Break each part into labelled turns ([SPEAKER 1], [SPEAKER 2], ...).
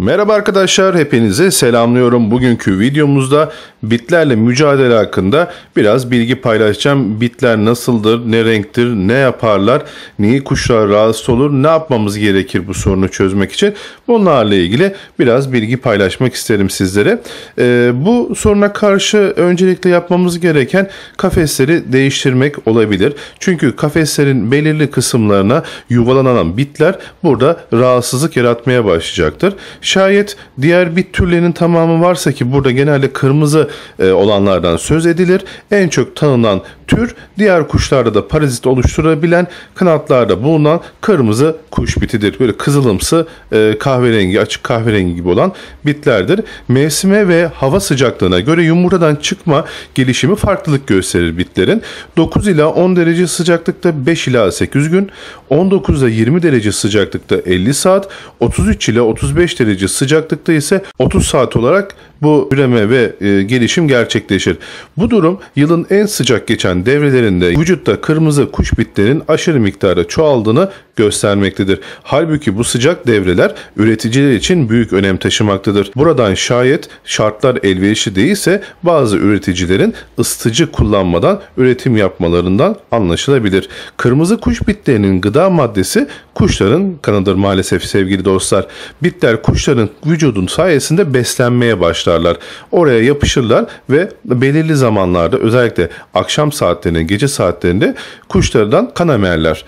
[SPEAKER 1] Merhaba arkadaşlar, hepinizi selamlıyorum. Bugünkü videomuzda bitlerle mücadele hakkında biraz bilgi paylaşacağım. Bitler nasıldır, ne renktir, ne yaparlar, niye kuşlar rahatsız olur, ne yapmamız gerekir bu sorunu çözmek için. Bunlarla ilgili biraz bilgi paylaşmak isterim sizlere. Ee, bu soruna karşı öncelikle yapmamız gereken kafesleri değiştirmek olabilir. Çünkü kafeslerin belirli kısımlarına yuvalanan bitler burada rahatsızlık yaratmaya başlayacaktır. Şayet diğer bit türlerinin tamamı varsa ki burada genelde kırmızı e, olanlardan söz edilir. En çok tanınan tür diğer kuşlarda da parazit oluşturabilen kanatlarda bulunan kırmızı kuş bitidir. Böyle kızılımsı e, kahverengi açık kahverengi gibi olan bitlerdir. Mevsime ve hava sıcaklığına göre yumurtadan çıkma gelişimi farklılık gösterir bitlerin. 9 ila 10 derece sıcaklıkta 5 ila 8 gün, 19 ila 20 derece sıcaklıkta 50 saat, 33 ile 35 derece derece sıcaklıkta ise 30 saat olarak bu üreme ve e, gelişim gerçekleşir. Bu durum yılın en sıcak geçen devrelerinde vücutta kırmızı kuş bitlerinin aşırı miktarda çoğaldığını göstermektedir. Halbuki bu sıcak devreler üreticiler için büyük önem taşımaktadır. Buradan şayet şartlar elverişli değilse bazı üreticilerin ısıtıcı kullanmadan üretim yapmalarından anlaşılabilir. Kırmızı kuş bitlerinin gıda maddesi kuşların kanıdır maalesef sevgili dostlar. Bitler kuş kuşların vücudun sayesinde beslenmeye başlarlar. Oraya yapışırlar ve belirli zamanlarda özellikle akşam saatlerinde, gece saatlerinde kuşlardan kan emerler.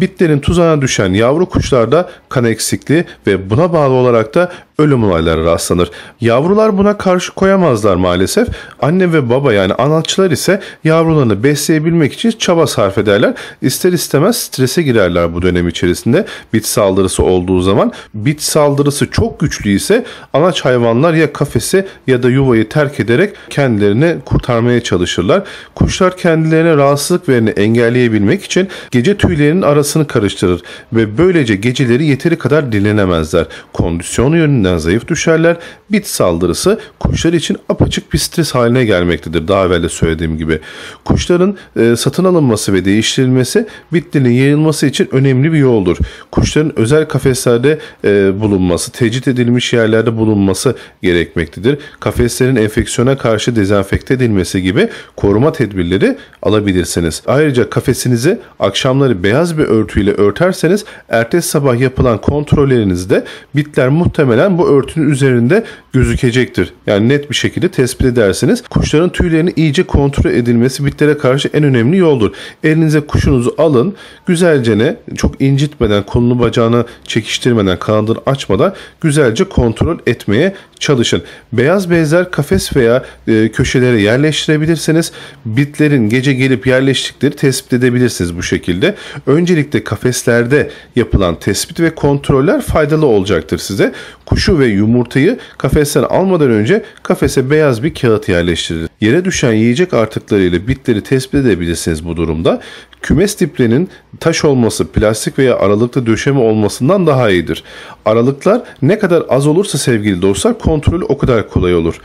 [SPEAKER 1] Bitlerin tuzağına düşen yavru kuşlarda kan eksikliği ve buna bağlı olarak da ölüm olayları rastlanır. Yavrular buna karşı koyamazlar maalesef. Anne ve baba yani anatçılar ise yavrularını besleyebilmek için çaba sarf ederler. İster istemez strese girerler bu dönem içerisinde. Bit saldırısı olduğu zaman bit saldırısı çok güçlü ise anaç hayvanlar ya kafesi ya da yuvayı terk ederek kendilerini kurtarmaya çalışırlar. Kuşlar kendilerine rahatsızlık vereni engelleyebilmek için gece tüylerinin arasında kafasını karıştırır ve böylece geceleri yeteri kadar dinlenemezler. Kondisyonu yönünden zayıf düşerler. Bit saldırısı kuşlar için apaçık bir stres haline gelmektedir daha evvel de söylediğim gibi. Kuşların e, satın alınması ve değiştirilmesi bitlerin yayılması için önemli bir yoldur. Kuşların özel kafeslerde e, bulunması, tecrit edilmiş yerlerde bulunması gerekmektedir. Kafeslerin enfeksiyona karşı dezenfekte edilmesi gibi koruma tedbirleri alabilirsiniz. Ayrıca kafesinizi akşamları beyaz bir örtüyle örterseniz ertesi sabah yapılan kontrollerinizde bitler muhtemelen bu örtünün üzerinde gözükecektir. Yani net bir şekilde tespit edersiniz. Kuşların tüylerini iyice kontrol edilmesi bitlere karşı en önemli yoldur. Elinize kuşunuzu alın. Güzelce ne? Çok incitmeden, kolunu bacağını çekiştirmeden, kanadını açmadan güzelce kontrol etmeye çalışın. Beyaz bezler kafes veya e, köşelere yerleştirebilirseniz bitlerin gece gelip yerleştikleri tespit edebilirsiniz bu şekilde. Öncelikle Özellikle kafeslerde yapılan tespit ve kontroller faydalı olacaktır size. Kuşu ve yumurtayı kafesten almadan önce kafese beyaz bir kağıt yerleştirin. Yere düşen yiyecek artıklarıyla bitleri tespit edebilirsiniz bu durumda. Kümes tiplerinin taş olması, plastik veya aralıklı döşeme olmasından daha iyidir. Aralıklar ne kadar az olursa sevgili dostlar kontrol o kadar kolay olur.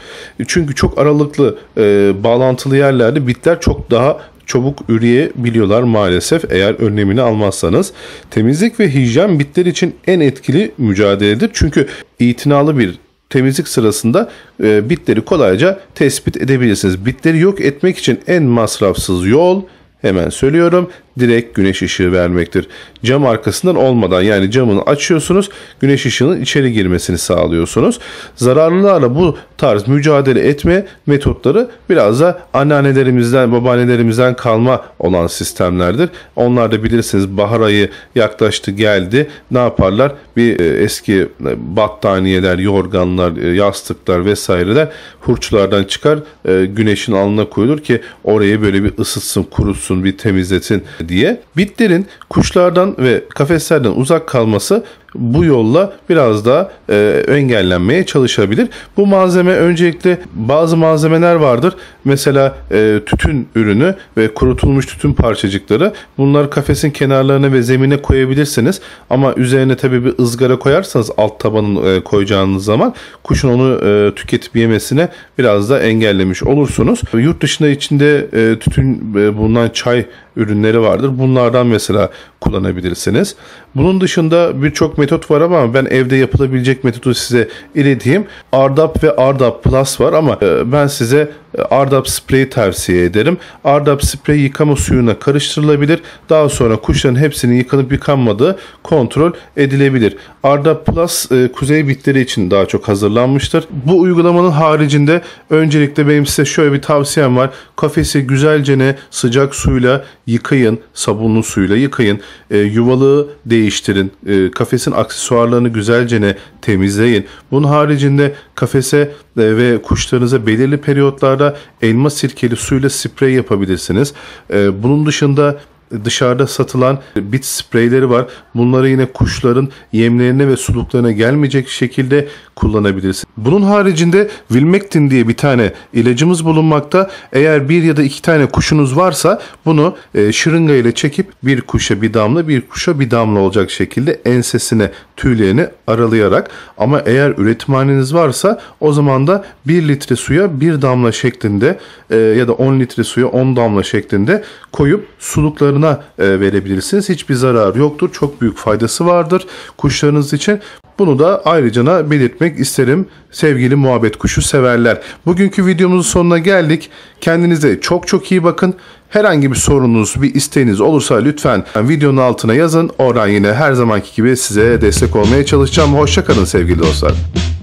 [SPEAKER 1] Çünkü çok aralıklı e, bağlantılı yerlerde bitler çok daha çabuk üreyebiliyorlar maalesef eğer önlemini almazsanız. Temizlik ve hijyen bitler için en etkili mücadeledir. Çünkü itinalı bir temizlik sırasında e, bitleri kolayca tespit edebilirsiniz. Bitleri yok etmek için en masrafsız yol hemen söylüyorum direkt güneş ışığı vermektir. Cam arkasından olmadan yani camını açıyorsunuz güneş ışığının içeri girmesini sağlıyorsunuz. Zararlılarla bu tarz mücadele etme metotları biraz da anneannelerimizden babaannelerimizden kalma olan sistemlerdir. Onlar da bilirsiniz bahar ayı yaklaştı geldi ne yaparlar bir e, eski e, battaniyeler yorganlar e, yastıklar vesaireler hurçlardan çıkar güneşin alnına koyulur ki oraya böyle bir ısıtsın kurutsun bir temizletin diye. Bitlerin kuşlardan ve kafeslerden uzak kalması bu yolla biraz daha e, engellenmeye çalışabilir. Bu malzeme öncelikle bazı malzemeler vardır. Mesela e, tütün ürünü ve kurutulmuş tütün parçacıkları. Bunları kafesin kenarlarına ve zemine koyabilirsiniz. Ama üzerine tabii bir ızgara koyarsanız alt tabanın e, koyacağınız zaman kuşun onu e, tüketip yemesine biraz da engellemiş olursunuz. Yurt dışında içinde e, tütün e, bulunan çay ürünleri vardır. Bunlardan mesela kullanabilirsiniz. Bunun dışında birçok metot var ama ben evde yapılabilecek metodu size ileteyim. Ardap ve Ardap Plus var ama e, ben size e, Ardap spreyi tavsiye ederim. Ardap sprey yıkama suyuna karıştırılabilir. Daha sonra kuşların hepsinin yıkanıp yıkanmadığı kontrol edilebilir. Ardap Plus e, kuzey bitleri için daha çok hazırlanmıştır. Bu uygulamanın haricinde öncelikle benim size şöyle bir tavsiyem var. Kafesi güzelce ne sıcak suyla yıkayın. Sabunlu suyla yıkayın. E, yuvalığı değiştirin. E, kafesin aksesuarlarını güzelce ne temizleyin. Bunun haricinde kafese e, ve kuşlarınıza belirli periyotlarda da elma sirkeli suyla sprey yapabilirsiniz. Ee, bunun dışında dışarıda satılan bit spreyleri var. Bunları yine kuşların yemlerine ve suluklarına gelmeyecek şekilde kullanabilirsin. Bunun haricinde Wilmectin diye bir tane ilacımız bulunmakta. Eğer bir ya da iki tane kuşunuz varsa bunu e, şırınga ile çekip bir kuşa bir damla bir kuşa bir damla olacak şekilde ensesine tüylerini aralayarak ama eğer üretimhaneniz varsa o zaman da 1 litre suya bir damla şeklinde e, ya da 10 litre suya 10 damla şeklinde koyup suluklarını ona e, verebilirsiniz. Hiçbir zararı yoktur. Çok büyük faydası vardır kuşlarınız için. Bunu da ayrıca belirtmek isterim sevgili muhabbet kuşu severler. Bugünkü videomuzun sonuna geldik. Kendinize çok çok iyi bakın. Herhangi bir sorunuz, bir isteğiniz olursa lütfen videonun altına yazın. Oradan yine her zamanki gibi size destek olmaya çalışacağım. Hoşçakalın sevgili dostlar.